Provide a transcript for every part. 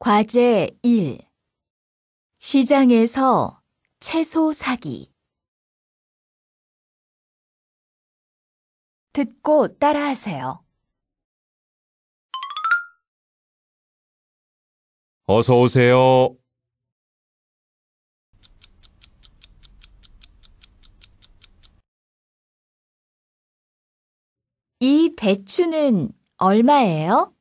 과제 1. 시장에서 채소 사기. 듣고 따라하세요. 어서 오세요. 이 배추는 얼마예요?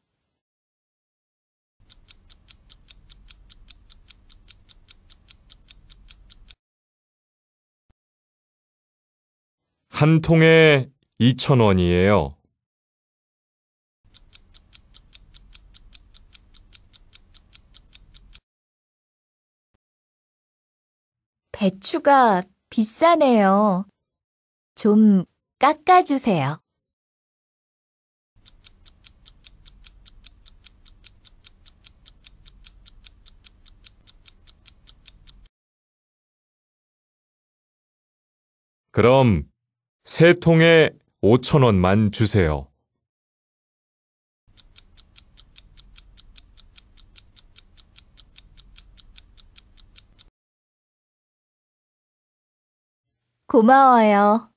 한 통에 2 0원이에요 배추가 비싸네요. 좀 깎아주세요. 그럼 세 통에 5천 원만 주세요. 고마워요.